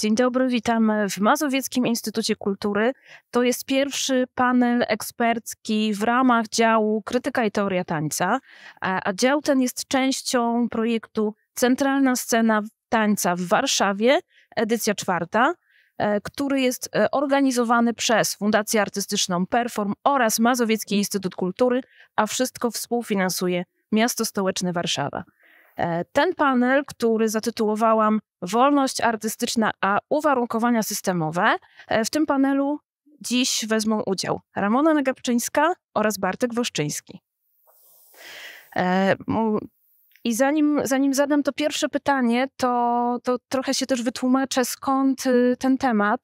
Dzień dobry, witamy w Mazowieckim Instytucie Kultury. To jest pierwszy panel ekspercki w ramach działu Krytyka i Teoria Tańca, a dział ten jest częścią projektu Centralna Scena Tańca w Warszawie, edycja czwarta, e, który jest e, organizowany przez Fundację Artystyczną Perform oraz Mazowiecki Instytut Kultury, a wszystko współfinansuje Miasto Stołeczne Warszawa. E, ten panel, który zatytułowałam Wolność artystyczna a uwarunkowania systemowe, e, w tym panelu dziś wezmą udział Ramona Negapczyńska oraz Bartek Woszczyński. E, I zanim, zanim zadam to pierwsze pytanie, to, to trochę się też wytłumaczę, skąd y, ten temat.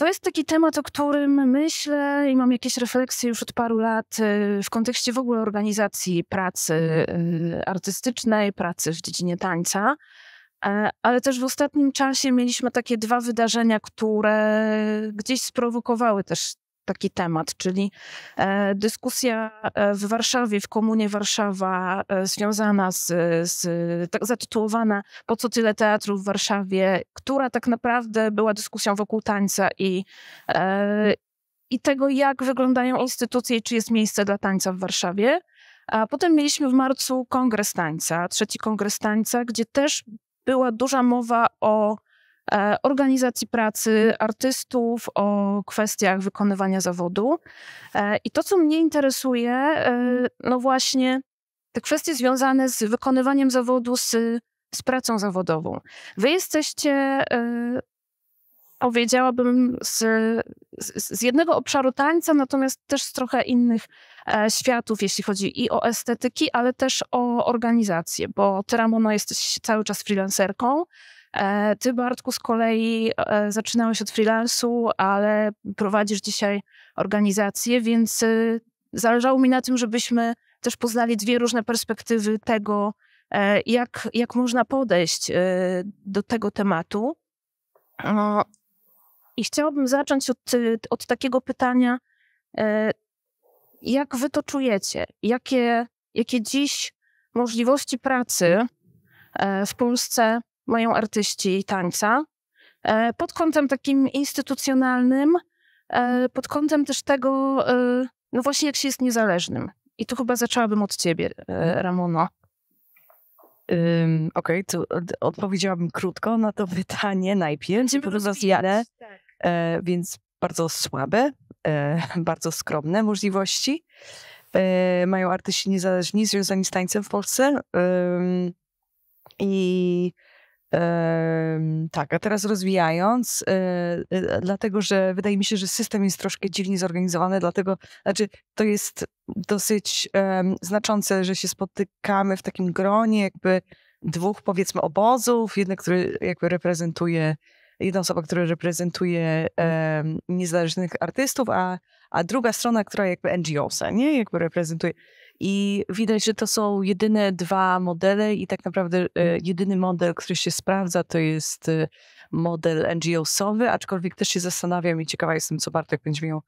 To jest taki temat, o którym myślę i mam jakieś refleksje już od paru lat y, w kontekście w ogóle organizacji pracy mhm. y, artystycznej, pracy w dziedzinie tańca. E, ale też w ostatnim czasie mieliśmy takie dwa wydarzenia, które gdzieś sprowokowały też taki temat, czyli e, dyskusja e, w Warszawie, w Komunie Warszawa, e, związana z, z tak zatytułowana Po co tyle teatru w Warszawie, która tak naprawdę była dyskusją wokół tańca i, i tego, jak wyglądają instytucje i czy jest miejsce dla tańca w Warszawie. A potem mieliśmy w marcu kongres tańca, trzeci kongres tańca, gdzie też była duża mowa o E, organizacji pracy, mhm. artystów, o kwestiach wykonywania zawodu. E, I to, co mnie interesuje, e, mhm. no właśnie te kwestie związane z wykonywaniem zawodu, z, z pracą zawodową. Wy jesteście powiedziałabym, z, z, jednego obszaru tańca, natomiast też z trochę innych światów, jeśli chodzi i o estetyki, ale też o organizację, bo ty, Ramona, jesteś cały czas freelancerką, E, ty, Bartku, z kolei e, zaczynałeś od freelansu, ale prowadzisz dzisiaj organizację, więc y, zależało mi na tym, żebyśmy też poznali dwie różne perspektywy tego, e, jak, jak można podejść y, do tego tematu. No. I chciałabym zacząć od, y, od takiego pytania, jak wy to czujecie? Jakie, jakie dziś możliwości pracy w Polsce mają artyści tańca. E, pod kątem takim instytucjonalnym, e, pod kątem też tego, e, no właśnie jak się jest niezależnym. I tu chyba zaczęłabym od ciebie, mhm. Ramono. Um, Okej, okay, to odpowiedziałabym krótko na to pytanie najpierw. Będziemy rozwijane, tak. E, więc bardzo słabe, e, bardzo skromne możliwości e, mają artyści niezależni związani z tańcem w Polsce. I tak, a teraz rozwijając, e, e, e, dlatego że wydaje mi się, że system jest troszkę dziwnie zorganizowany, dlatego, znaczy to jest dosyć znaczące, że się spotykamy w takim gronie jakby dwóch powiedzmy obozów, jeden, który jakby reprezentuje, jedna osoba, która reprezentuje mhm. niezależnych artystów, a, a druga strona, która jakby NGO-sa, nie? Jakby reprezentuje i widać, że to są jedyne dwa modele, i tak naprawdę e, mhm. jedyny model, który się sprawdza, to jest e, model NGO-sowy, aczkolwiek też się zastanawiam i ciekawa jestem, co Bartek będzie miał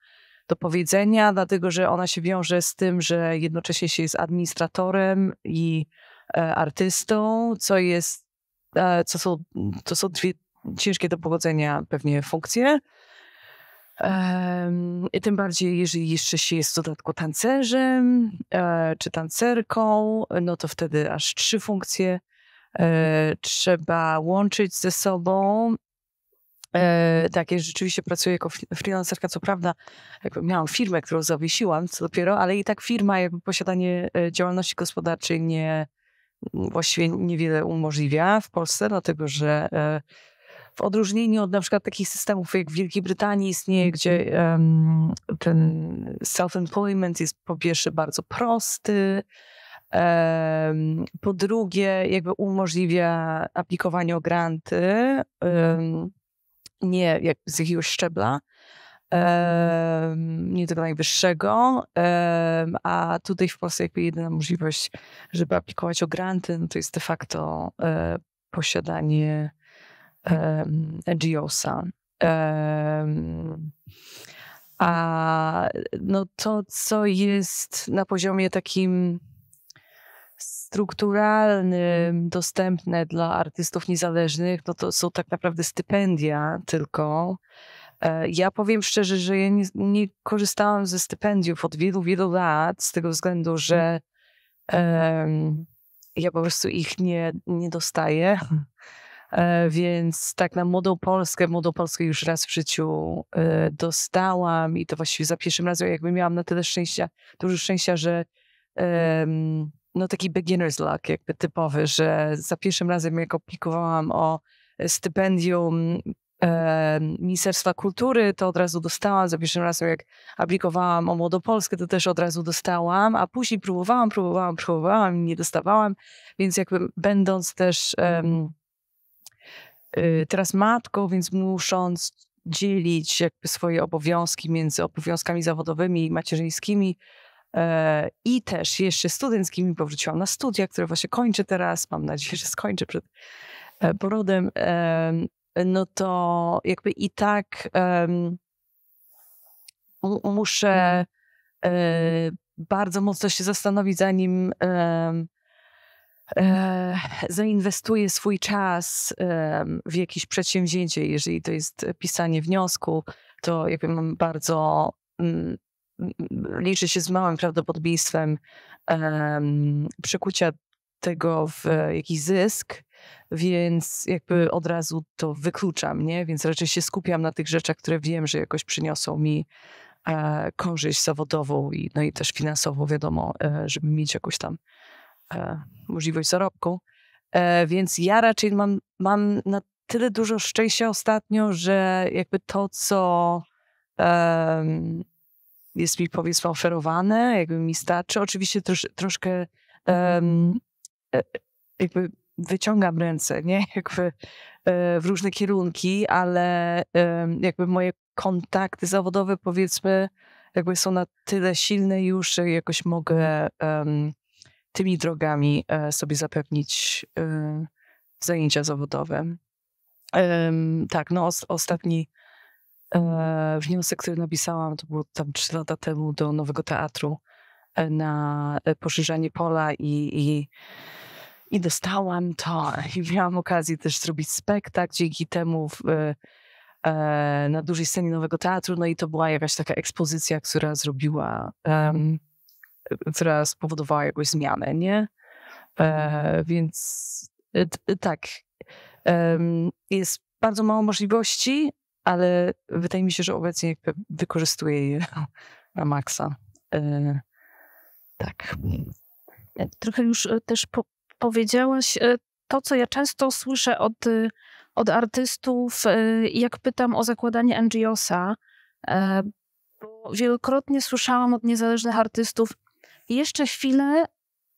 do powiedzenia, dlatego że ona się wiąże z tym, że jednocześnie się jest administratorem i e, artystą, co jest, co są, to są dwie ciężkie do pogodzenia pewnie funkcje. I tym bardziej, jeżeli jeszcze się jest w dodatku tancerzem e, czy tancerką, no to wtedy aż trzy funkcje e, mhm. trzeba łączyć ze sobą. E, tak, ja rzeczywiście pracuję jako freelancerka, co prawda jakby miałam firmę, którą zawiesiłam, co dopiero, ale i tak firma, jakby posiadanie działalności gospodarczej nie, właściwie niewiele umożliwia w Polsce, dlatego że w odróżnieniu od na przykład takich systemów jak w Wielkiej Brytanii istnieje, mhm. gdzie um, ten self-employment jest po pierwsze bardzo prosty, um, po drugie jakby umożliwia aplikowanie o granty, um, nie jak z jakiegoś szczebla, nie tego najwyższego, a tutaj w Polsce jakby jedyna możliwość, żeby aplikować o granty, no to jest de facto e, posiadanie NGO-sa. A no to, co jest na poziomie takim strukturalnym dostępne dla artystów niezależnych, no to są tak naprawdę stypendia tylko. E, ja powiem szczerze, że ja nie, nie korzystałam ze stypendiów od wielu, wielu lat, z tego względu, że um, ja po prostu ich nie, nie dostaję. E, więc tak na Młodą Polskę, Młodą Polskę już raz w życiu e, dostałam i to właściwie za pierwszym razem jakby miałam na tyle szczęścia, dużo szczęścia, że no taki beginner's luck jakby typowy, że za pierwszym razem jak aplikowałam o stypendium e, Ministerstwa Kultury, to od razu dostałam. Za pierwszym razem, jak aplikowałam o Młodopolskę, to też od razu dostałam, a później próbowałam, próbowałam, próbowałam i nie dostawałam. Więc jakby będąc też um, Y, teraz matką, więc musząc dzielić jakby swoje obowiązki między obowiązkami zawodowymi i macierzyńskimi e, i też jeszcze studenckimi, bo wróciłam na studia, które właśnie kończę teraz, mam nadzieję, że skończę przed e, porodem, no to jakby i tak muszę e, bardzo mocno się zastanowić, zanim um, Mhm. E, zainwestuje swój czas w jakieś przedsięwzięcie, jeżeli to jest pisanie wniosku, to jakby mam bardzo mm, mm, liczy się z małym prawdopodobieństwem przekucia tego w jakiś zysk, więc jakby od razu to wykluczam, nie? Więc raczej się skupiam na tych rzeczach, które wiem, że jakoś przyniosą mi e, korzyść zawodową i, no i też finansową, wiadomo, e, żeby mieć jakąś tam E, możliwość zarobku. E, więc ja raczej mam, mam na tyle dużo szczęścia ostatnio, że jakby to, co jest mi powiedzmy oferowane, jakby mi starczy. Oczywiście trosz, troszkę mhm. e, jakby wyciągam ręce, nie? Jakby w różne kierunki, ale jakby moje kontakty zawodowe powiedzmy jakby są na tyle silne już, że jakoś mogę um, tymi drogami e, sobie zapewnić e, zajęcia zawodowe. Tak, no ostatni e, wniosek, który napisałam, to było tam trzy lata temu do Nowego Teatru na poszerzanie pola i, i, i dostałam to. I miałam okazję też zrobić spektakl dzięki temu w, na dużej scenie Nowego Teatru. No i to była jakaś taka ekspozycja, która zrobiła um, która spowodowała jakąś zmianę, nie? E, mhm. więc e, e, tak, e, jest bardzo mało możliwości, ale wydaje mi się, że obecnie wykorzystuję je na maksa. E, tak. Trochę już też po powiedziałaś to, co ja często słyszę od, od artystów, jak pytam o zakładanie NGOsa, bo wielokrotnie słyszałam od niezależnych artystów, jeszcze chwilę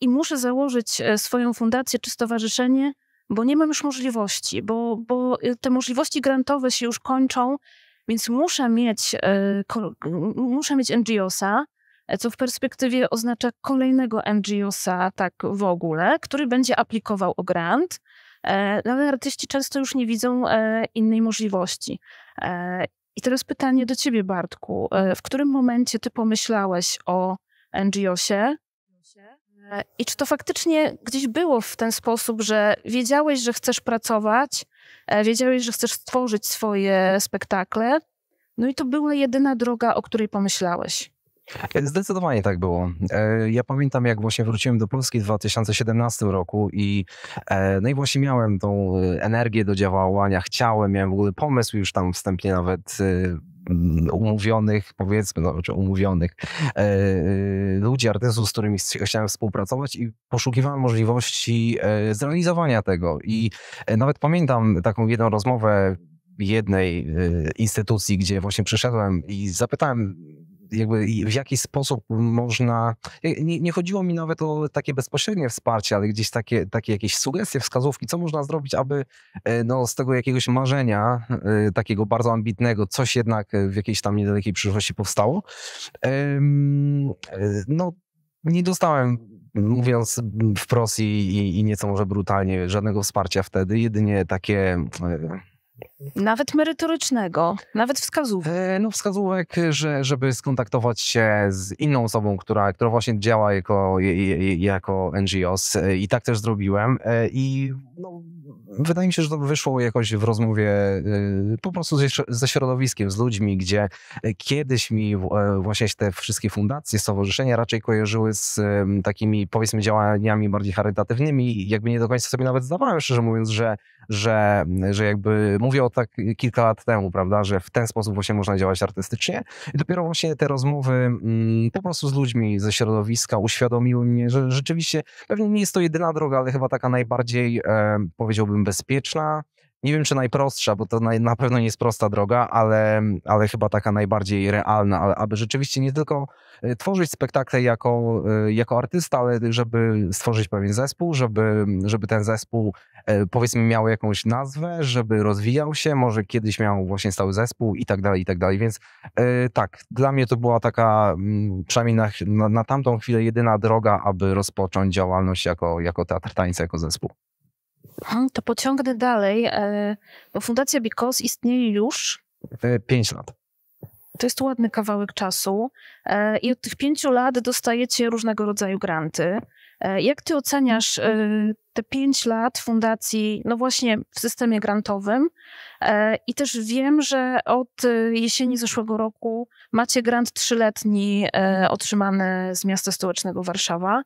i muszę założyć e, swoją fundację czy stowarzyszenie, bo nie mam już możliwości, bo, bo e, te możliwości grantowe się już kończą, więc muszę mieć, e, muszę mieć NGOsa, co w perspektywie oznacza kolejnego NGOsa, tak w ogóle, który będzie aplikował o grant. No ale artyści często już nie widzą innej możliwości. I teraz pytanie do ciebie, Bartku. W którym momencie ty pomyślałeś o NGOsie. E, I czy to faktycznie gdzieś było w ten sposób, że wiedziałeś, że chcesz pracować, e, wiedziałeś, że chcesz stworzyć swoje spektakle, no i to była jedyna droga, o której pomyślałeś? E, zdecydowanie tak było. Ja pamiętam, jak właśnie wróciłem do Polski w 2017 roku i no i właśnie miałem tą energię do działania, chciałem, miałem w ogóle pomysł już tam wstępnie nawet umówionych, powiedzmy, no, czy umówionych e, e ludzi, artystów, z którymi chciałem współpracować i poszukiwałem możliwości e, zrealizowania tego. I e, nawet pamiętam taką jedną rozmowę jednej e, instytucji, gdzie właśnie przyszedłem i zapytałem jakby w jaki sposób można. E, nie, nie, chodziło mi nawet o takie bezpośrednie wsparcie, ale gdzieś takie, takie jakieś sugestie, wskazówki, co można zrobić, aby e, no, z tego jakiegoś marzenia, e, takiego bardzo ambitnego, coś jednak w jakiejś tam niedalekiej przyszłości powstało. No, nie dostałem, mówiąc wprost i, i nieco może brutalnie, żadnego wsparcia wtedy, jedynie takie nawet merytorycznego, nawet wskazówek. E, no wskazówek, że, żeby skontaktować się z inną osobą, która, która właśnie działa jako, jako NGOs e, i tak też zrobiłem e, i no, wydaje mi się, że to wyszło jakoś w rozmowie po prostu ze, ze środowiskiem, z ludźmi, gdzie kiedyś mi właśnie te wszystkie fundacje, stowarzyszenia raczej kojarzyły z takimi powiedzmy działaniami bardziej charytatywnymi, jakby nie do końca sobie nawet zdawałem, szczerze mówiąc, że, że, że jakby mówię mówię o tak kilka lat temu, prawda, że w ten sposób właśnie można działać artystycznie. I dopiero właśnie te rozmowy mm, po prostu z ludźmi ze środowiska uświadomiły mnie, że rzeczywiście pewnie nie jest to jedyna droga, ale chyba taka najbardziej, powiedziałbym, bezpieczna, nie wiem czy najprostsza, bo to na, na pewno nie jest prosta droga, ale, ale chyba taka najbardziej realna, aby rzeczywiście nie tylko e, tworzyć spektakle jako, e, jako artysta, ale żeby stworzyć pewien zespół, żeby, żeby ten zespół e, powiedzmy miał jakąś nazwę, żeby rozwijał się, może kiedyś miał właśnie stały zespół i tak dalej, i tak dalej, więc tak, dla mnie to była taka mm, przynajmniej na, na, na tamtą chwilę jedyna droga, aby rozpocząć działalność jako, jako teatr tańca, jako zespół. To pociągnę dalej, e, bo Fundacja Bicos istnieje już. E, pięć lat. To jest ładny kawałek czasu. E, I od tych pięciu lat dostajecie różnego rodzaju granty. Jak ty oceniasz te pięć lat fundacji, no właśnie w systemie grantowym? I też wiem, że od jesieni zeszłego roku macie grant trzyletni otrzymany z miasta stołecznego Warszawa.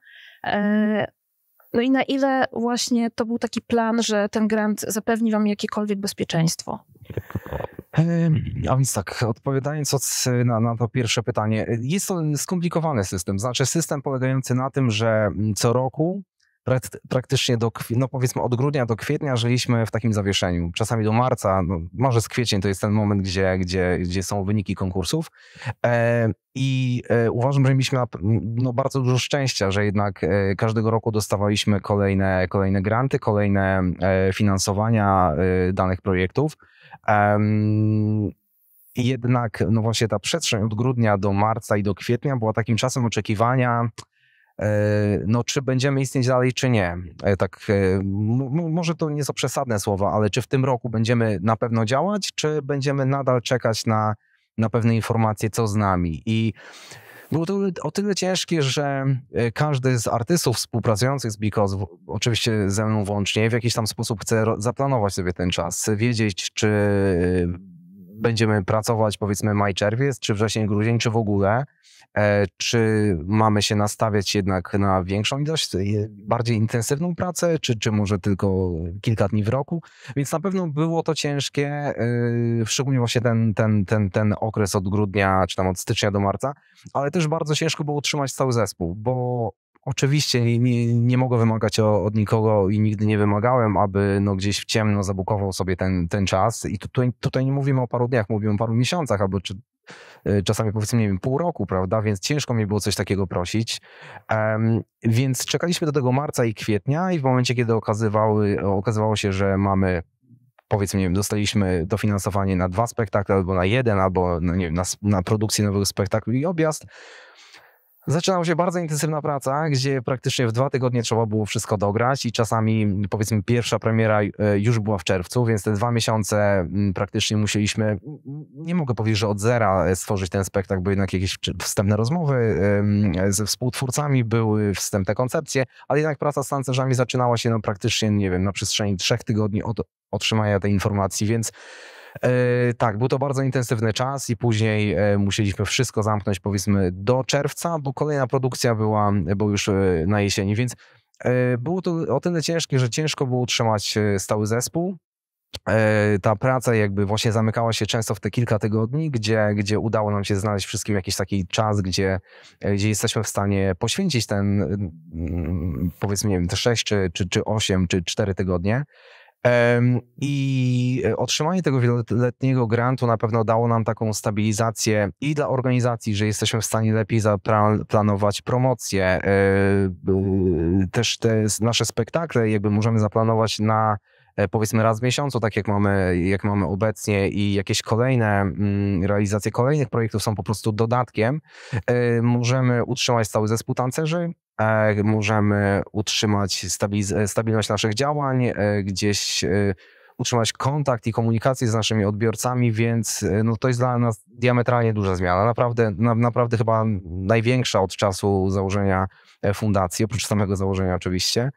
No i na ile właśnie to był taki plan, że ten grant zapewni wam jakiekolwiek bezpieczeństwo? A więc tak, odpowiadając od, na, na, to pierwsze pytanie, jest to skomplikowany system. Znaczy, system polegający na tym, że co roku praktycznie do, no powiedzmy od grudnia do kwietnia żyliśmy w takim zawieszeniu. Czasami do marca, no może z kwiecień to jest ten moment, gdzie, gdzie, gdzie są wyniki konkursów. E, I e, uważam, że mieliśmy no, bardzo dużo szczęścia, że jednak e, każdego roku dostawaliśmy kolejne, kolejne granty, kolejne e, finansowania e, danych projektów. jednak, no właśnie ta przestrzeń od grudnia do marca i do kwietnia była takim czasem oczekiwania, E, no czy będziemy istnieć dalej, czy nie. E, tak, e, może to nie są przesadne słowa, ale czy w tym roku będziemy na pewno działać, czy będziemy nadal czekać na, na pewne informacje, co z nami. I było to o tyle ciężkie, że każdy z artystów współpracujących z Because, oczywiście ze mną włącznie, w jakiś tam sposób chce zaplanować sobie ten czas, wiedzieć, czy będziemy pracować powiedzmy maj, czerwiec, czy wrzesień, grudzień, czy w ogóle. E, czy mamy się nastawiać jednak na większą ilość, e, bardziej intensywną pracę, czy, czy może tylko kilka dni w roku? Więc na pewno było to ciężkie, e, szczególnie właśnie ten, ten, ten, ten okres od grudnia, czy tam od stycznia do marca, ale też bardzo ciężko było utrzymać cały zespół, bo Oczywiście nie, nie mogę wymagać od nikogo i nigdy nie wymagałem, aby no gdzieś w ciemno zabukował sobie ten, ten czas. I tutaj, tutaj nie mówimy o paru dniach, mówimy o paru miesiącach albo czy Y, czasami powiedzmy, nie wiem, pół roku, prawda? Więc ciężko mi było coś takiego prosić. Um, więc czekaliśmy do tego marca i kwietnia, i w momencie, kiedy okazywały, okazywało się, że mamy powiedzmy, nie wiem, dostaliśmy dofinansowanie na dwa spektakle, albo na jeden, albo na, no, nie wiem, na, na produkcję nowego spektaklu i objazd, Zaczynała się bardzo intensywna praca, gdzie praktycznie w dwa tygodnie trzeba było wszystko dograć i czasami powiedzmy pierwsza premiera e, już była w czerwcu, więc te dwa miesiące mm, praktycznie musieliśmy, mm, nie mogę powiedzieć, że od zera e, stworzyć ten spektakl, bo jednak jakieś wstępne rozmowy ze współtwórcami były, wstępne koncepcje, ale jednak praca z tancerzami zaczynała się no, praktycznie, nie wiem, na przestrzeni trzech tygodni od otrzymania tej informacji, więc E, tak, był to bardzo intensywny czas i później e, musieliśmy wszystko zamknąć powiedzmy do czerwca, bo kolejna produkcja była, była już e, na jesieni, więc było to o tyle ciężkie, że ciężko było utrzymać stały zespół. Ta praca jakby właśnie zamykała się często w te kilka tygodni, gdzie, gdzie udało nam się znaleźć wszystkim jakiś taki czas, gdzie, gdzie jesteśmy w stanie poświęcić ten mm, powiedzmy, nie wiem, te 6 czy, czy, czy 8 czy 4 tygodnie. Mm. I e, otrzymanie tego wieloletniego grantu na pewno dało nam taką stabilizację i dla organizacji, że jesteśmy w stanie lepiej zaplanować promocję, e, też te nasze spektakle, jakby możemy zaplanować na e, powiedzmy raz w miesiącu, tak jak mamy, jak mamy obecnie i jakieś kolejne mm, realizacje kolejnych projektów są po prostu dodatkiem. Możemy utrzymać stały zespół tancerzy, tak, możemy utrzymać stabilność naszych działań, e, gdzieś e, utrzymać kontakt i komunikację z naszymi odbiorcami, więc e, no, to jest dla nas diametralnie duża zmiana. Naprawdę, na, naprawdę chyba największa od czasu założenia fundacji, oprócz samego założenia oczywiście.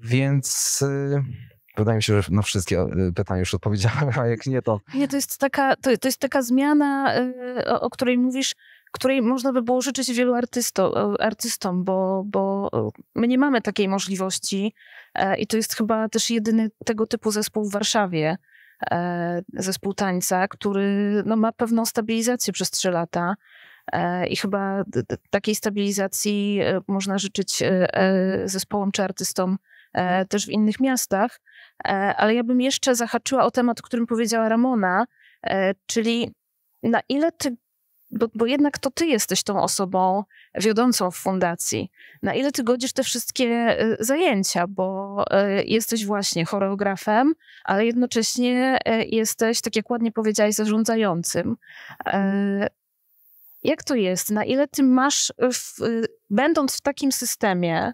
Więc wydaje mi się, że na wszystkie pytania już odpowiedziałem, a jak nie to... Nie, to jest taka, to, to jest taka zmiana, o, o której mówisz, której można by było życzyć wielu artysto, e, artystom, bo, bo e, my nie mamy takiej możliwości e, i to jest chyba też jedyny tego typu zespół w Warszawie, zespół tańca, który no, ma pewną stabilizację przez trzy lata. I chyba takiej stabilizacji można życzyć zespołom czy artystom też w innych miastach. Ale ja bym jeszcze zahaczyła o temat, o którym powiedziała Ramona, czyli na ile ty bo, bo jednak to ty jesteś tą osobą wiodącą w fundacji. Na ile ty godzisz te wszystkie y, zajęcia, bo y, jesteś właśnie choreografem, ale jednocześnie y, jesteś, tak jak ładnie powiedziałaś, zarządzającym. E, jak to jest? Na ile ty masz, w, będąc w takim systemie,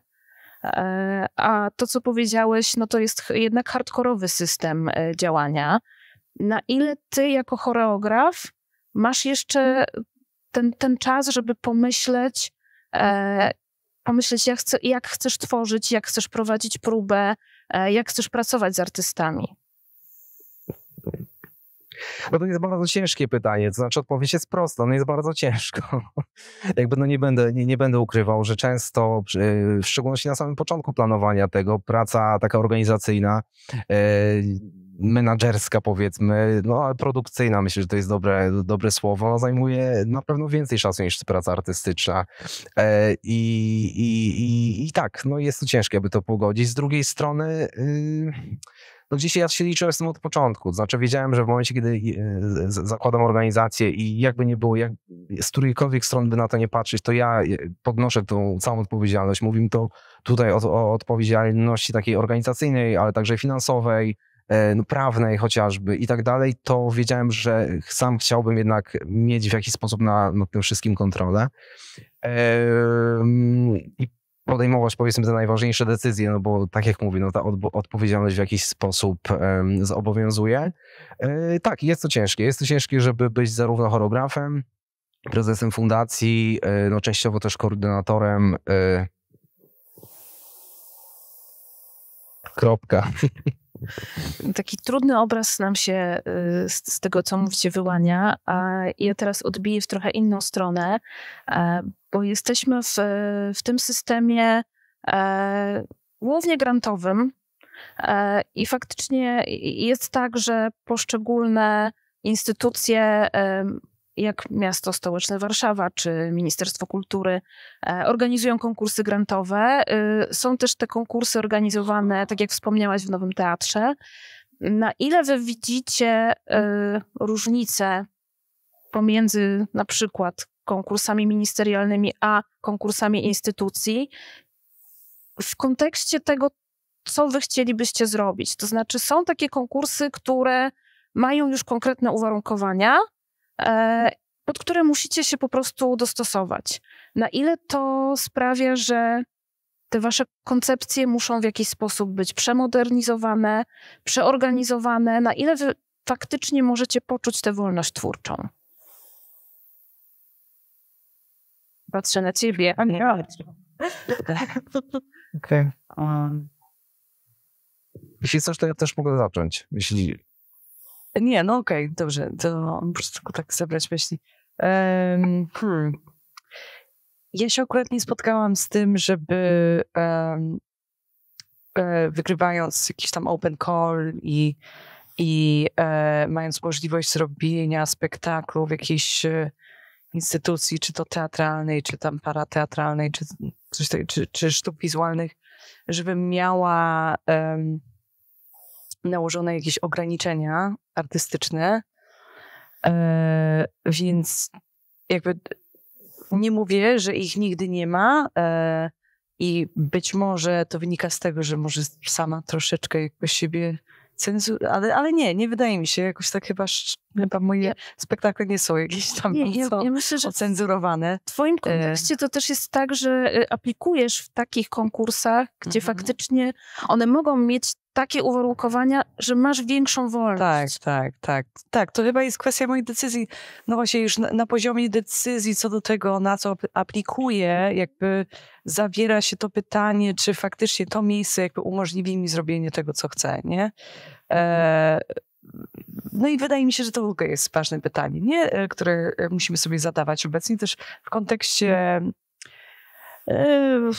e, a to, co powiedziałeś, no to jest jednak hardkorowy system e, działania. Na ile ty jako choreograf masz jeszcze mhm. ten, ten czas, żeby pomyśleć, e, pomyśleć jak, chce, jak chcesz tworzyć, jak chcesz prowadzić próbę, e, jak chcesz pracować z artystami. to jest bardzo ciężkie pytanie, to znaczy odpowiedź jest prosta, no jest bardzo ciężko. Jakby no nie będę, nie, nie będę ukrywał, że często, e, w szczególności na samym początku planowania tego, praca taka organizacyjna, e, menadżerska powiedzmy, no ale produkcyjna, myślę, że to jest dobre, dobre słowo, ona zajmuje na pewno więcej czasu niż praca artystyczna e, i, i, i, i, tak, no jest to ciężkie, aby to pogodzić. Z drugiej strony... Y, no gdzieś ja się liczyłem z tym od początku. Znaczy wiedziałem, że w momencie, kiedy y, zakładam organizację i jakby nie było, jak, z którejkolwiek strony by na to nie patrzeć, to ja y, podnoszę tą całą odpowiedzialność. Mówimy to tutaj o, o odpowiedzialności takiej organizacyjnej, ale także finansowej, E, no, prawnej chociażby i tak dalej, to wiedziałem, że sam chciałbym jednak mieć w jakiś sposób na, nad tym wszystkim kontrolę. I podejmować powiedzmy te najważniejsze decyzje, no bo tak jak mówię, no ta odpowiedzialność w jakiś sposób zobowiązuje. E, tak, jest to ciężkie. Jest to ciężkie, żeby być zarówno choreografem, prezesem fundacji, e, no częściowo też koordynatorem. Kropka. Taki trudny obraz nam się y, z, z tego, co mówicie, wyłania. A ja teraz odbiję w trochę inną stronę, e, bo jesteśmy w, w tym systemie e, głównie grantowym. E, I faktycznie jest tak, że poszczególne instytucje jak miasto stołeczne Warszawa czy Ministerstwo Kultury e, organizują konkursy grantowe. Y, są też te konkursy organizowane, tak jak wspomniałaś, w Nowym Teatrze. Na ile wy widzicie y, różnice pomiędzy na przykład konkursami ministerialnymi a konkursami instytucji w kontekście tego, co wy chcielibyście zrobić? To znaczy, są takie konkursy, które mają już konkretne uwarunkowania, E, pod które musicie się po prostu dostosować. Na ile to sprawia, że te wasze koncepcje muszą w jakiś sposób być przemodernizowane, przeorganizowane, na ile wy faktycznie możecie poczuć tę wolność twórczą? Patrzę na ciebie. Okay. Um. Jeśli chcesz, to ja też mogę zacząć, jeśli nie, no okej, okay, dobrze. To po prostu tak zabrać myśli. Um, hmm. Ja się akurat nie spotkałam z tym, żeby um, e, wygrywając jakiś tam open call i, i e, mając możliwość zrobienia spektaklu w jakiejś e, instytucji, czy to teatralnej, czy tam parateatralnej, czy, coś tak, czy, czy sztuk wizualnych, żebym miała... Um, nałożone jakieś ograniczenia artystyczne, e, więc jakby nie mówię, że ich nigdy nie ma. E, i być może to wynika z tego, że może sama troszeczkę jakby siebie cenzuruję, ale, ale nie, nie wydaje mi się. Jakoś tak chyba, chyba moje ja, spektakle nie są jakieś tam nie, ja, ja myślę, że ocenzurowane. W twoim e. kontekście to też jest tak, że e, aplikujesz w takich konkursach, gdzie mhm. faktycznie one mogą mieć takie uwarunkowania, że masz większą wolność. Tak, tak, tak. Tak, to chyba jest kwestia moich decyzji. No właśnie, już na, na poziomie decyzji co do tego, na co aplikuję, jakby zawiera się to pytanie, czy faktycznie to miejsce jakby umożliwi mi zrobienie tego, co chcę, nie? E, no i wydaje mi się, że to w ogóle jest ważne pytanie, nie? E, które e, musimy sobie zadawać obecnie też w kontekście e,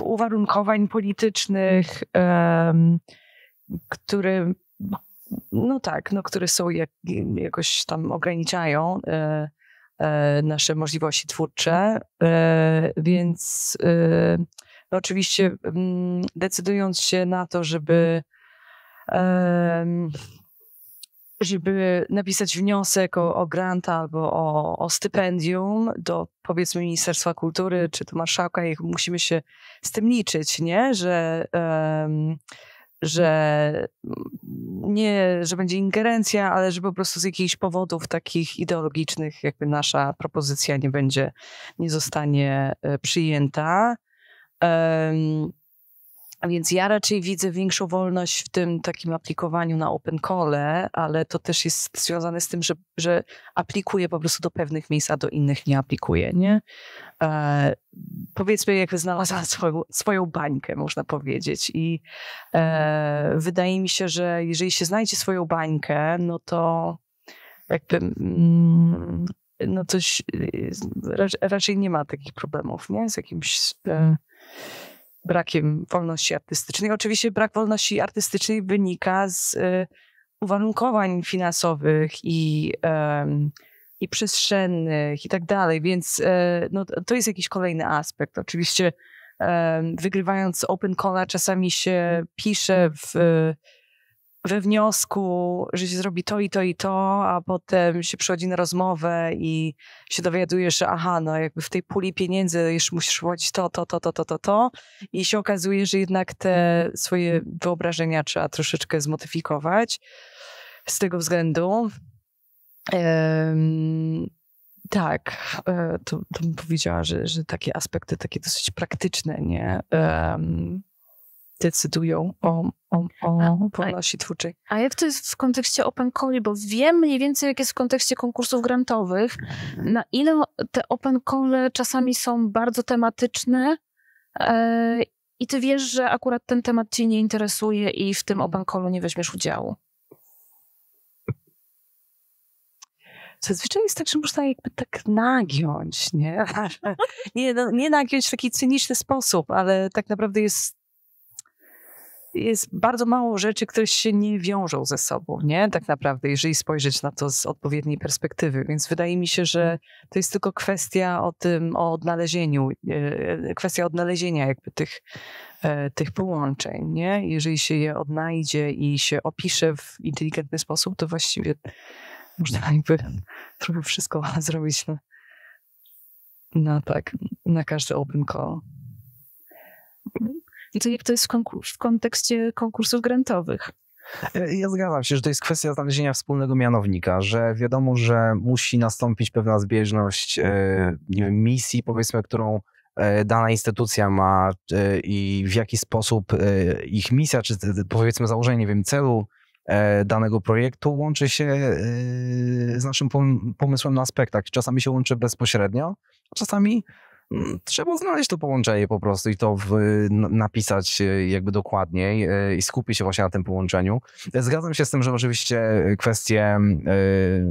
uwarunkowań politycznych, um, które, no tak, no, które są jak, jakoś tam ograniczają e, e, nasze możliwości twórcze, e, więc e, no oczywiście m, mm, decydując się na to, żeby żeby napisać wniosek o, o grant albo o, o, stypendium do powiedzmy Ministerstwa Kultury czy do marszałka, musimy się z tym liczyć, nie? że um, że nie, że będzie ingerencja, ale że po prostu z jakichś powodów takich ideologicznych jakby nasza propozycja nie będzie, nie zostanie e, przyjęta. A więc ja raczej widzę większą wolność w tym takim aplikowaniu na open ale to też jest związane z tym, że, że aplikuję po prostu do pewnych miejsc, a do innych nie aplikuję, nie? E, powiedzmy, jakby znalazłam swoją, swoją bańkę, można powiedzieć. I e, wydaje mi się, że jeżeli się znajdzie swoją bańkę, no to jakby... Mm, no coś y, raczej nie ma takich problemów, nie? Z jakimś... E, brakiem wolności artystycznej. Oczywiście brak wolności artystycznej wynika z y, uwarunkowań finansowych i, i przestrzennych i tak dalej, więc e, no, to jest jakiś kolejny aspekt. Oczywiście wygrywając Open Cola czasami się mhm. pisze w mhm we wniosku, że się zrobi to i to i to, a potem się przychodzi na rozmowę i się dowiadujesz, że aha, no jakby w tej puli pieniędzy jeszcze musisz płacić to, to, to, to, to, to, to i się okazuje, że jednak te mhm. swoje wyobrażenia trzeba troszeczkę zmodyfikować z tego względu. Um, tak, e, to, to bym powiedziała, że, że takie aspekty takie dosyć praktyczne, nie? Um, decydują o, o, o wolności twórczej. A jak to jest w kontekście Open Calli? Bo wiem mniej więcej, jak jest w kontekście konkursów grantowych, na ile te Open Call czasami są bardzo tematyczne e, i ty wiesz, że akurat ten temat cię nie interesuje i w tym Open Callu nie weźmiesz udziału. zazwyczaj jest tak, że można jakby tak nagiąć, nie? nie, no, nie nagiąć w taki cyniczny sposób, ale tak naprawdę jest jest bardzo mało rzeczy, które się nie wiążą ze sobą, nie? Tak naprawdę, jeżeli spojrzeć na to z odpowiedniej perspektywy. Więc wydaje mi się, że mhm. to jest tylko kwestia o tym, o odnalezieniu, e, e, kwestia odnalezienia jakby tych, e, tych połączeń, nie? Jeżeli się je odnajdzie i się opisze w inteligentny sposób, to właściwie można jakby trochę wszystko zrobić na, na tak, na każdy open call i to jak to jest w, konkurs w kontekście konkursów grantowych. E, ja zgadzam się, że to jest kwestia znalezienia wspólnego mianownika, że wiadomo, że musi nastąpić pewna zbieżność e, nie wiem, misji, powiedzmy, którą e, dana instytucja ma i w jaki sposób ich misja, czy powiedzmy założenie, nie wiem, celu danego projektu łączy się z naszym pomysłem na aspektach. Czasami się łączy bezpośrednio, a czasami Mm, trzeba znaleźć to połączenie po prostu i to w, napisać e, jakby dokładniej e, i skupić się właśnie na tym połączeniu. E, zgadzam się z tym, że oczywiście kwestie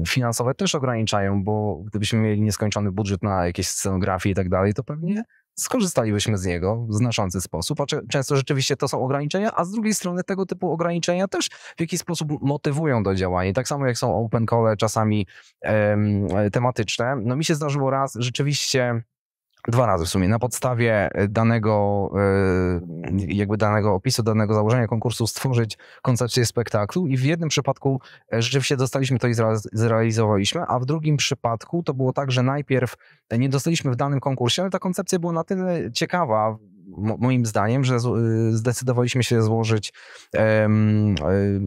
finansowe też ograniczają, bo gdybyśmy mieli nieskończony budżet na jakieś scenografie i tak dalej, to pewnie skorzystalibyśmy z niego w znaczący sposób, a często rzeczywiście to są ograniczenia, a z drugiej strony tego typu ograniczenia też w jakiś sposób motywują do działania. Tak samo jak są open call czasami em, tematyczne. No mi się zdarzyło raz rzeczywiście Dwa razy w sumie. Na podstawie e, danego, e, jakby danego opisu, danego założenia konkursu stworzyć koncepcję spektaklu i w jednym przypadku e, rzeczywiście dostaliśmy to i zrealizowaliśmy, a w drugim przypadku to było tak, że najpierw nie dostaliśmy w danym konkursie, ale ta koncepcja była na tyle ciekawa, moim zdaniem, że y, zdecydowaliśmy się złożyć y,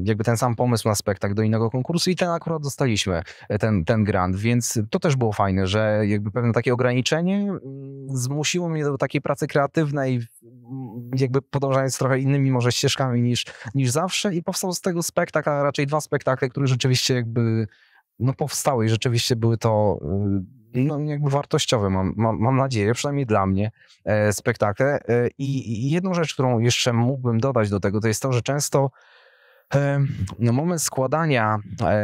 jakby ten sam pomysł na spektakl do innego konkursu i ten akurat dostaliśmy, e, ten, ten grant, więc to też było fajne, że jakby pewne takie ograniczenie mm, zmusiło mnie do takiej pracy kreatywnej, mm, jakby podążając trochę innymi może ścieżkami niż, niż zawsze i powstał z tego spektakl, a raczej dwa spektakle, które rzeczywiście jakby no powstały i rzeczywiście były to y, Mhm. no, jakby wartościowe, mam, mam, mam nadzieję, przynajmniej dla mnie, e, spektakle. E, I jedną rzecz, którą jeszcze mógłbym dodać do tego, to jest to, że często e, no moment składania e,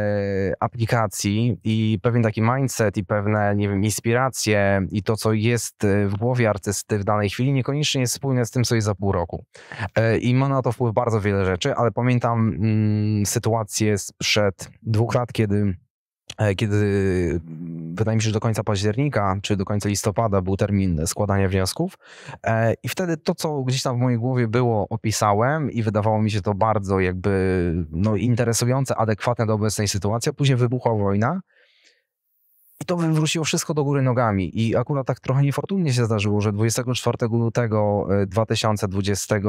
aplikacji i pewien taki mindset i pewne, nie wiem, inspiracje i to, co jest e, w głowie artysty w danej chwili, niekoniecznie jest spójne z tym, co jest za pół roku. E, I ma na to wpływ bardzo wiele rzeczy, ale pamiętam mm, sytuację sprzed dwóch lat, kiedy E, kiedy mm, wydaje mi się, że do końca października czy do końca listopada był termin składania wniosków. E, I wtedy to, co gdzieś tam w mojej głowie było, opisałem i wydawało mi się to bardzo jakby no, interesujące, adekwatne do obecnej sytuacji. A później wybuchła wojna. I to wywróciło wszystko do góry nogami. I akurat tak trochę niefortunnie się zdarzyło, że 24 lutego 2020 e,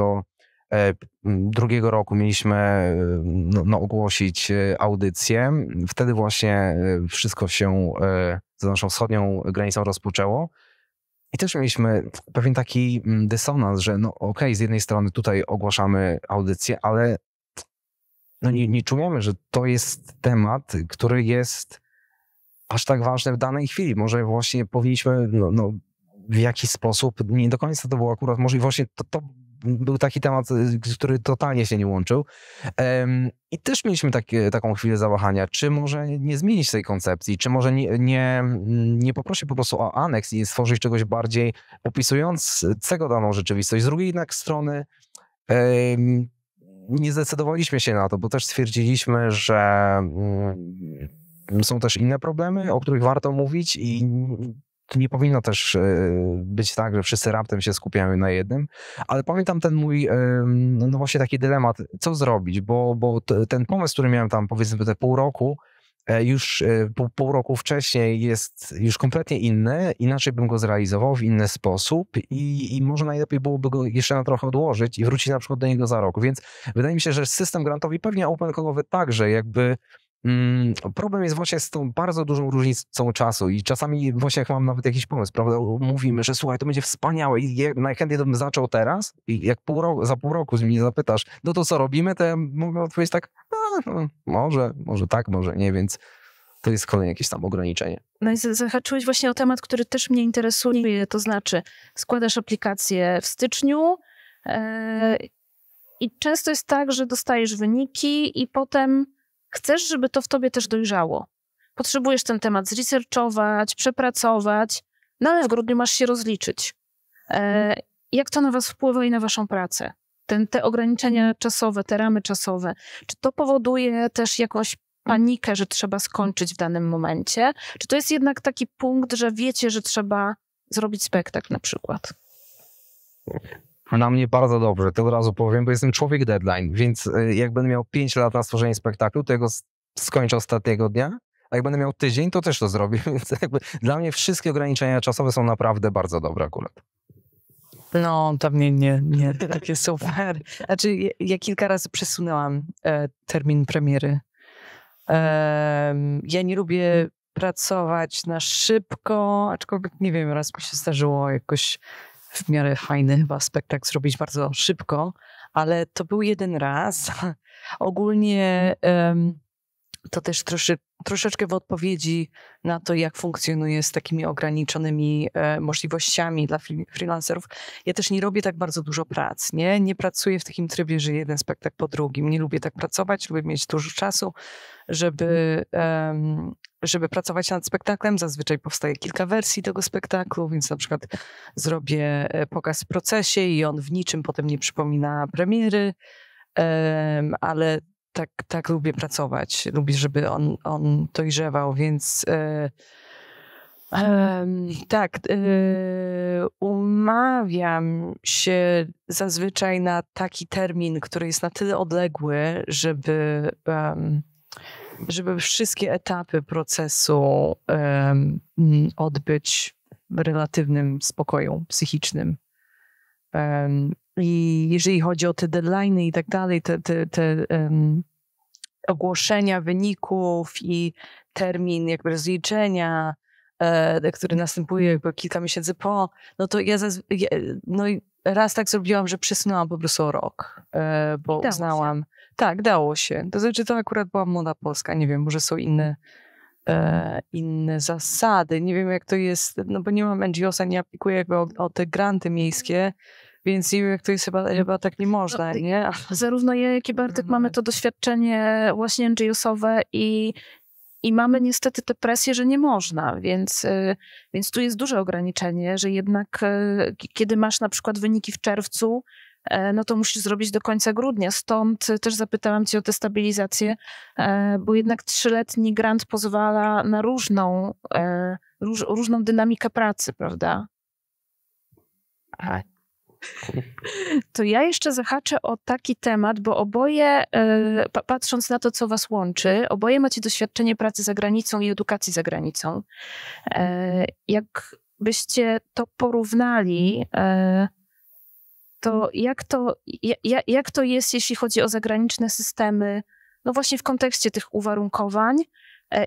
E, drugiego roku mieliśmy e, no, no, ogłosić e, audycję. Wtedy właśnie wszystko się za naszą wschodnią granicą rozpoczęło. I też mieliśmy pewien taki dysonans, że no okej, okay, z jednej strony tutaj ogłaszamy audycję, ale no nie, nie czujemy, że to jest temat, który jest aż tak ważny w danej chwili. Może właśnie powinniśmy no, no w jakiś sposób, nie do końca to było akurat, może właśnie to, to był taki temat, y, który totalnie się nie łączył. I też mieliśmy takie, taką chwilę zawahania, czy może nie zmienić tej koncepcji, czy może nie, nie, nie poprosić po prostu o aneks i stworzyć czegoś bardziej opisującego daną rzeczywistość. Z drugiej jednak strony nie zdecydowaliśmy się na to, bo też stwierdziliśmy, że mm, są też inne problemy, o których warto mówić i nie powinno też e, być tak, że wszyscy raptem się skupiają na jednym, ale pamiętam ten mój, no właśnie taki dylemat, co zrobić, bo, bo ten pomysł, który miałem tam powiedzmy te pół roku, e, już e, pół, pół roku wcześniej jest już kompletnie inny, inaczej bym go zrealizował w inny sposób i, i może najlepiej byłoby go jeszcze na trochę odłożyć i wrócić na przykład do niego za rok, więc wydaje mi się, że system grantowy pewnie open callowy także jakby Mm, problem jest właśnie z tą bardzo dużą różnicą czasu i czasami właśnie jak mam nawet jakiś pomysł, prawda, mówimy, że słuchaj, to będzie wspaniałe i najchętniej to bym zaczął teraz i jak pół roku, za pół roku mnie zapytasz, no to co robimy, to ja mogę odpowiedzieć tak, no, może, może tak, może nie, więc to jest kolejne jakieś tam ograniczenie. No i zahaczyłeś właśnie o temat, który też mnie interesuje, to znaczy składasz aplikację w styczniu yy, i często jest tak, że dostajesz wyniki i potem chcesz, żeby to w tobie też dojrzało. Potrzebujesz ten temat zresearchować, przepracować, no ale w grudniu masz się rozliczyć. E, mhm. jak to na was wpływa i na waszą pracę? Ten, te ograniczenia czasowe, te ramy czasowe, czy to powoduje też jakąś panikę, że trzeba skończyć w danym momencie? Czy to jest jednak taki punkt, że wiecie, że trzeba zrobić spektakl na przykład? na mnie bardzo dobrze, to od razu powiem, bo jestem człowiek deadline, więc e, jak będę miał 5 lat na stworzenie spektaklu, to skończę ostatniego dnia, a jak będę miał tydzień, to też to zrobię, więc dla mnie wszystkie ograniczenia czasowe są naprawdę bardzo dobre akurat. No, tam nie, nie, nie, takie super. Znaczy, ja, ja kilka razy przesunęłam e, termin premiery. E, ja nie lubię pracować na szybko, aczkolwiek nie wiem, raz mi się zdarzyło jakoś w miarę fajny chyba spektakl zrobić bardzo szybko, ale to był jeden raz. Ogólnie um, to też troszeczkę w odpowiedzi na to, jak funkcjonuje z takimi ograniczonymi e, możliwościami dla freelancerów. Ja też nie robię tak bardzo dużo prac, nie? Nie pracuję w takim trybie, że jeden spektakl po drugim. Nie lubię tak pracować, lubię mieć dużo czasu, żeby, żeby pracować nad spektaklem. Zazwyczaj powstaje kilka wersji tego spektaklu, więc na przykład zrobię e, pokaz w procesie i on w niczym potem nie przypomina premiery. Um, ale tak, tak lubię pracować, lubię, żeby on, on dojrzewał, więc e, e, tak, e, umawiam się zazwyczaj na taki termin, który jest na tyle odległy, żeby, żeby wszystkie etapy procesu odbyć w relatywnym spokoju psychicznym. I jeżeli chodzi o te deadlines i tak dalej, te, te, te um, ogłoszenia wyników i termin jakby rozliczenia, e, który następuje jakby mm. kilka miesięcy po, no to ja, zaz, ja no i raz tak zrobiłam, że przesunęłam po prostu o rok, e, bo dało uznałam. Się. Tak, dało się. To znaczy, to akurat była moda polska, nie wiem, może są inne. E, inne zasady. Nie wiem, jak to jest, no bo nie mam NGO-sa, nie aplikuję jakby o, o te granty miejskie, więc jak to jest chyba, chyba tak nie można, no, nie? Zarówno ja, jak i Bartek no. mamy to doświadczenie właśnie NGO-sowe i i mamy niestety tę presję, że nie można, więc, y, więc tu jest duże ograniczenie, że jednak y, kiedy masz na przykład wyniki w czerwcu, e, no to musisz zrobić do końca grudnia. Stąd też zapytałam Cię o tę stabilizację, e, bo jednak trzyletni grant pozwala na różną, e, róż, różną dynamikę pracy, prawda? To ja jeszcze zahaczę o taki temat, bo oboje, e, patrząc na to, co Was łączy, oboje macie doświadczenie pracy za granicą i edukacji za granicą. E, jakbyście to porównali, e, to jak to, jak to jest, jeśli chodzi o zagraniczne systemy, no właśnie w kontekście tych uwarunkowań?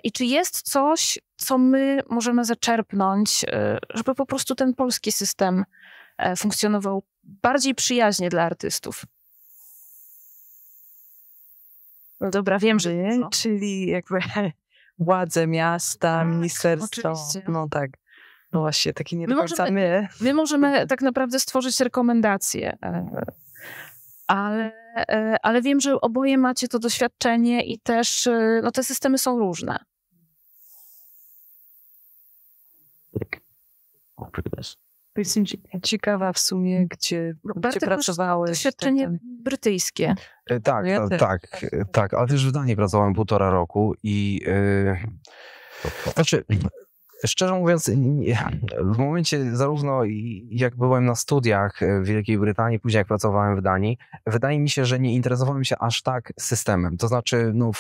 I czy jest coś, co my możemy zaczerpnąć, żeby po prostu ten polski system E, funkcjonował bardziej przyjaźnie dla artystów. No dobra, wiem, że. Czyli, czyli jakby władze miasta, tak, ministerstwo. No tak. No właśnie, taki nie my do końca możemy, my. My możemy tak naprawdę stworzyć rekomendacje, e, ale, e, ale wiem, że oboje macie to doświadczenie i też no, te systemy są różne. Tak. To jestem ciekawa w sumie, mm. gdzie, no, gdzie pracowałeś. Tak doświadczenie ten... brytyjskie. E, tak, no ja tak, tak, e, tak, ale też w Danii pracowałem półtora roku i e, znaczy Szczerze mówiąc, w momencie zarówno jak byłem na studiach w Wielkiej Brytanii, później jak pracowałem w Danii, wydaje mi się, że nie interesowałem się aż tak systemem. To znaczy, no,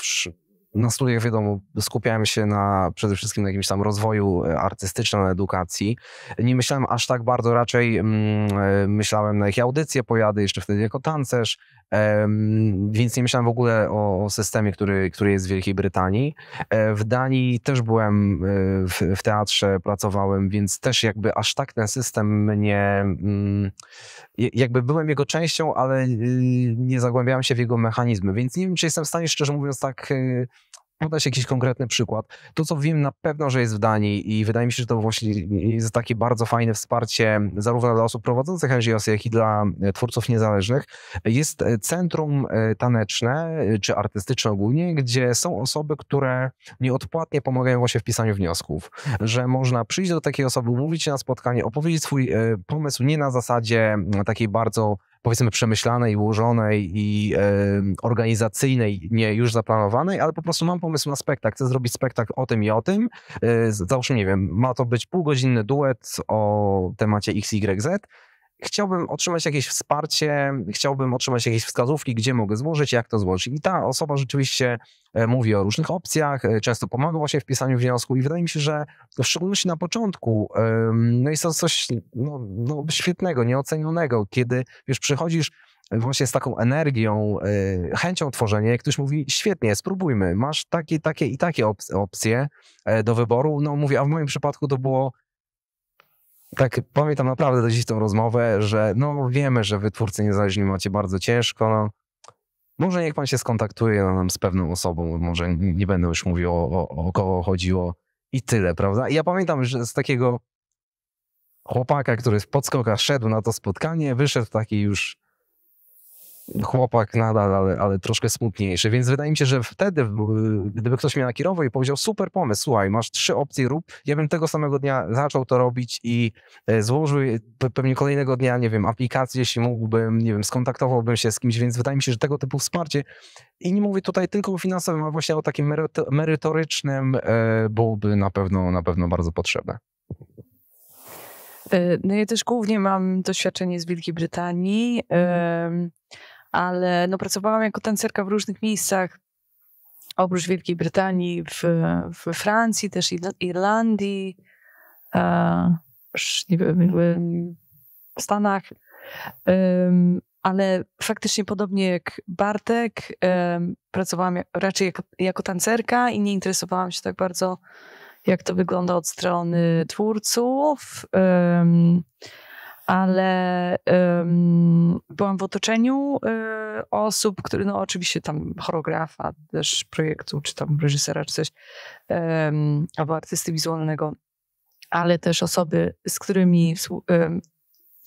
na studiach, wiadomo, skupiałem się na przede wszystkim na jakimś tam rozwoju e, artystycznym, edukacji. Nie myślałem aż tak bardzo, raczej mm, e, myślałem na jakie audycje pojadę, jeszcze wtedy jako tancerz, więc nie myślałem w ogóle o, systemie, który, który jest w Wielkiej Brytanii. E, w Danii też byłem e, w, w teatrze, pracowałem, więc też jakby aż tak ten system mnie. Mm, jakby byłem jego częścią, ale y, nie zagłębiałem się w jego mechanizmy. Więc nie wiem, czy jestem w stanie, szczerze mówiąc, tak y, podać no, jakiś konkretny przykład. To, co wiem na pewno, że jest w Danii i wydaje mi się, że to właśnie jest takie bardzo fajne wsparcie zarówno dla osób prowadzących NGOs, jak i dla e, twórców niezależnych, jest e, centrum e, taneczne czy artystyczne ogólnie, gdzie są osoby, które nieodpłatnie pomagają właśnie w pisaniu wniosków, że można przyjść do takiej osoby, umówić się na spotkanie, opowiedzieć swój pomysł nie na zasadzie takiej bardzo powiedzmy przemyślanej, ułożonej i e, organizacyjnej, nie już zaplanowanej, ale po prostu mam pomysł na spektakl. Chcę zrobić spektakl o tym i o tym. E, załóżmy, nie wiem, ma to być półgodzinny duet o temacie XYZ chciałbym otrzymać jakieś wsparcie, chciałbym otrzymać jakieś wskazówki, gdzie mogę złożyć, jak to złożyć. I ta osoba rzeczywiście e, mówi o różnych opcjach, e, często pomaga właśnie w pisaniu wniosku i wydaje mi się, że w szczególności na początku no jest to coś no, no świetnego, nieocenionego, kiedy już przychodzisz e, właśnie z taką energią, chęcią tworzenia, jak ktoś mówi, świetnie, spróbujmy, masz takie, takie i takie opcje do wyboru. No mówię, a w moim przypadku to było tak pamiętam naprawdę do dziś tą rozmowę, że no wiemy, że wytwórcy niezależni macie bardzo ciężko, no. Może niech pan się skontaktuje no, z pewną osobą, może nie będę już mówił o, o, o kogo chodziło i tyle, prawda? I ja pamiętam, że z takiego chłopaka, który w podskokach szedł na to spotkanie, wyszedł taki już chłopak nadal, ale, ale troszkę smutniejszy. Więc wydaje mi się, że wtedy, gdyby ktoś mnie nakierował i powiedział, super pomysł, słuchaj, masz trzy opcje, rób, ja bym tego samego dnia zaczął to robić i e, złożył e, pewnie kolejnego dnia, nie wiem, aplikację, jeśli mógłbym, nie wiem, skontaktowałbym się z kimś, więc wydaje mi się, że tego typu wsparcie i nie mówię tutaj tylko o finansowym, a właśnie o takim merytorycznym e, byłoby na pewno, na pewno bardzo potrzebne. No ja też głównie mam doświadczenie z Wielkiej Brytanii. Mhm ale no, pracowałam jako tancerka w różnych miejscach, oprócz Wielkiej Brytanii, w, w Francji, też Irlandii, e, w Stanach. ale faktycznie podobnie jak Bartek, pracowałam raczej jako, jako tancerka i nie interesowałam się tak bardzo, jak to wygląda od strony twórców ale um, byłam w otoczeniu y, osób, które, no oczywiście tam choreografa też projektu, czy tam reżysera, czy coś, um, albo artysty wizualnego, ale też osoby, z którymi,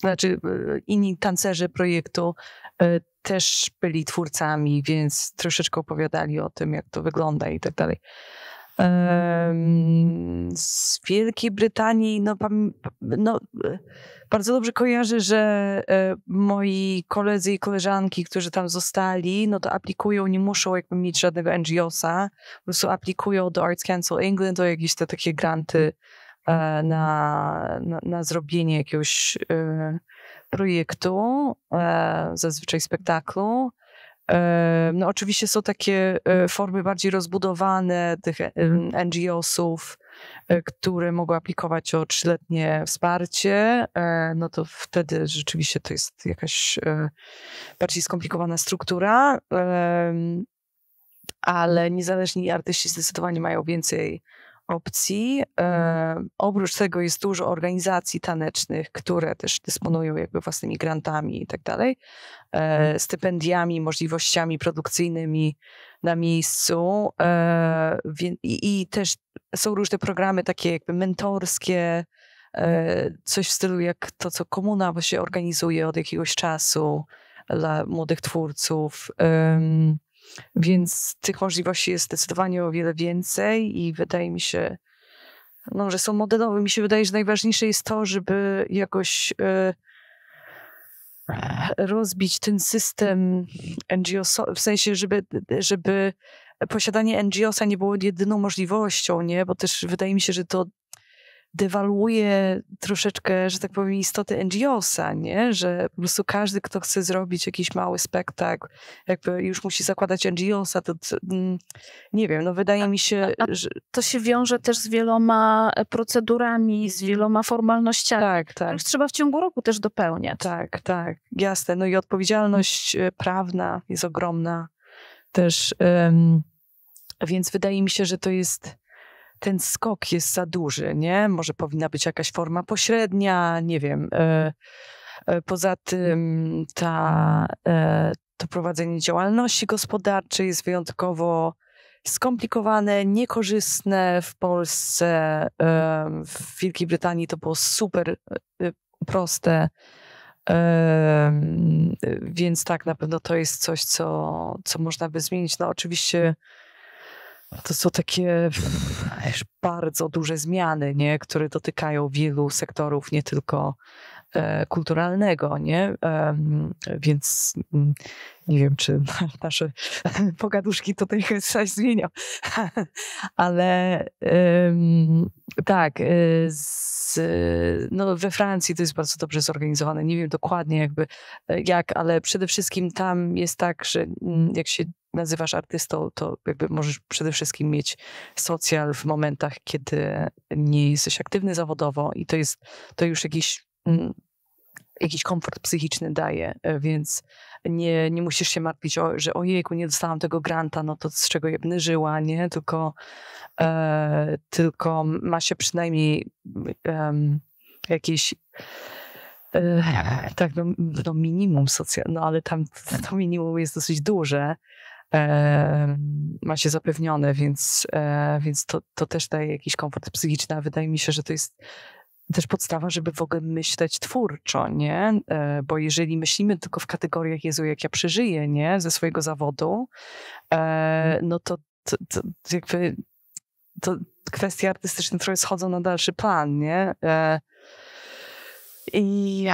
znaczy e, inni tancerze projektu y, też byli twórcami, więc troszeczkę opowiadali o tym, jak to wygląda i tak dalej z Wielkiej Brytanii, no, no, bardzo dobrze kojarzę, że e, moi koledzy i koleżanki, którzy tam zostali, no to aplikują, nie muszą jakby mieć żadnego NGO-sa, po prostu aplikują do Arts Council England o jakieś te takie granty e, na, na, na zrobienie jakiegoś e, projektu, zazwyczaj spektaklu. No oczywiście są takie e, formy bardziej rozbudowane tych e, mhm. NGO-sów, e, które mogą aplikować o trzyletnie wsparcie, no to wtedy rzeczywiście to jest jakaś bardziej skomplikowana struktura, ale niezależni artyści zdecydowanie mają więcej opcji. E, oprócz tego jest dużo organizacji tanecznych, które też dysponują jakby własnymi grantami i tak dalej, e, mhm. stypendiami, możliwościami produkcyjnymi na miejscu e, i, i, też są różne programy takie jakby mentorskie, e, coś w stylu jak to, co komuna właśnie organizuje od jakiegoś czasu dla młodych twórców. Więc tych możliwości jest zdecydowanie o wiele więcej i wydaje mi się, no, że są modelowe. Mi się wydaje, że najważniejsze jest to, żeby jakoś y, rozbić ten system NGO, w sensie, żeby, żeby posiadanie NGO-sa nie było jedyną możliwością, nie? Bo też wydaje mi się, że to dewaluuje troszeczkę, że tak powiem, istoty NGO-sa, nie? Że po prostu każdy, kto chce zrobić jakiś mały spektakl, jakby już musi zakładać NGO-sa, to, to mm, nie wiem, no wydaje mi się, a, a że... To się wiąże też z wieloma e, procedurami, z mhm. wieloma formalnościami, tak, tak. których trzeba w ciągu roku też dopełniać. Tak, tak, jasne. No i odpowiedzialność e, prawna jest ogromna też, um, więc wydaje mi się, że to jest ten skok jest za duży, nie? Może powinna być jakaś forma pośrednia, nie wiem. E, e, poza tym ta, e, to prowadzenie działalności gospodarczej jest wyjątkowo skomplikowane, niekorzystne w Polsce. W Wielkiej Brytanii to było super proste. Więc tak, na pewno to jest coś, co, co można by zmienić. No, oczywiście to są takie bardzo duże zmiany, nie? które dotykają wielu sektorów, nie tylko E, kulturalnego, nie? Więc mm, nie wiem, czy nasze pogaduszki tutaj coś zmienią, ale tak, e, z, no we Francji to jest bardzo dobrze zorganizowane. Nie wiem dokładnie jakby e, jak, ale przede wszystkim tam jest tak, że mm, jak się nazywasz artystą, to jakby możesz przede wszystkim mieć socjal w momentach, kiedy nie jesteś aktywny zawodowo i to jest, to już jakiś Mm, jakiś komfort psychiczny daje, e, więc nie, nie musisz się martwić, o, że ojejku, nie dostałam tego granta, no to z czego ja będę żyła, nie? Tylko, e, tylko ma się przynajmniej jakieś e, tak, no, no minimum socjalne, no ale tam to minimum jest dosyć duże, e, ma się zapewnione, więc, e, więc to, to też daje jakiś komfort psychiczny, a wydaje mi się, że to jest też podstawa, żeby w ogóle myśleć twórczo, nie? E, bo jeżeli myślimy tylko w kategoriach Jezu, jak ja przeżyję, nie? Ze swojego zawodu, e, mhm. no to, to, to jakby to kwestie artystyczne trochę schodzą na dalszy plan, nie? E, I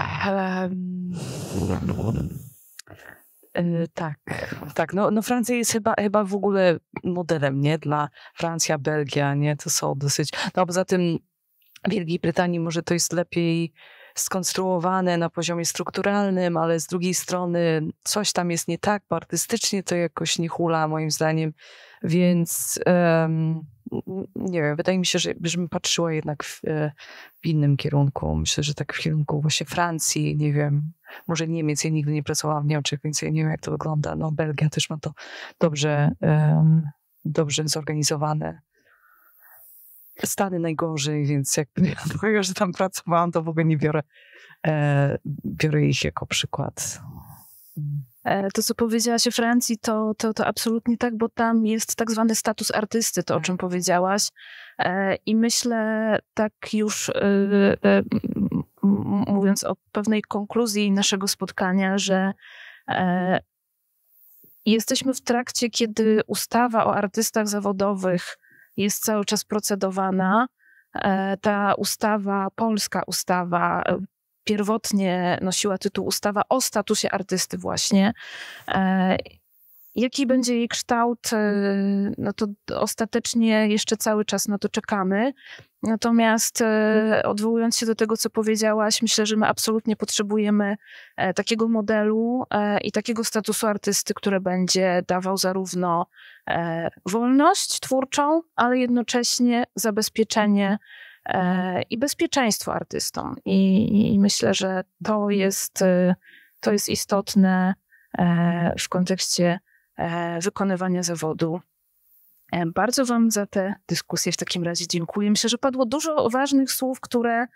no tak, tak. No, no Francja jest chyba, chyba w ogóle modelem, nie? Dla Francja, Belgia, nie? To są dosyć... No poza tym Wielkiej Brytanii może to jest lepiej skonstruowane na poziomie strukturalnym, ale z drugiej strony coś tam jest nie tak, bo artystycznie to jakoś nie hula moim zdaniem. Więc um, nie wiem, wydaje mi się, że, żebym patrzyła jednak w, e, w, innym kierunku. Myślę, że tak w kierunku właśnie Francji, nie wiem, może Niemiec. Ja nigdy nie pracowałam w Niemczech, więc ja nie wiem, jak to wygląda. No, Belgia też ma to dobrze, um, dobrze zorganizowane. Stany najgorzej, więc jak ja powiem, że tam pracowałam, to w ogóle nie biorę, e, biorę ich jako przykład. E, to, co powiedziałaś o Francji, to, to, to absolutnie tak, bo tam jest tak zwany status artysty, to o czym tak. powiedziałaś. E, I myślę, tak już e, mówiąc o pewnej konkluzji naszego spotkania, że jesteśmy w trakcie, kiedy ustawa o artystach zawodowych jest cały czas procedowana. Mhm. E, ta ustawa, polska ustawa, e, pierwotnie nosiła tytuł ustawa o statusie artysty właśnie. E, jaki mhm. będzie jej kształt, mhm. no to ostatecznie jeszcze cały czas na to czekamy. Natomiast odwołując się do tego, co powiedziałaś, myślę, że my absolutnie potrzebujemy takiego modelu i takiego statusu artysty, który będzie dawał zarówno E, wolność twórczą, ale jednocześnie zabezpieczenie mhm. E, mhm. i bezpieczeństwo artystom. I, I, myślę, że to jest, e, to jest istotne mhm. w kontekście wykonywania zawodu. Bardzo Wam za tę dyskusję w takim razie dziękuję. Myślę, że padło dużo ważnych słów, które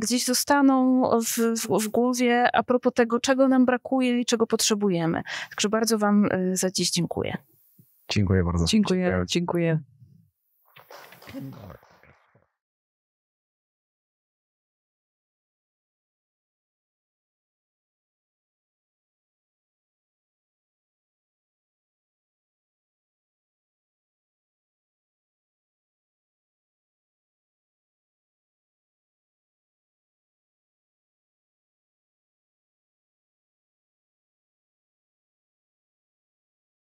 gdzieś zostaną w, w, w, głowie a propos tego, czego nam brakuje i czego potrzebujemy. Także bardzo Wam za dziś dziękuję. Dziękuję bardzo. Dziękuję. dziękuję. dziękuję.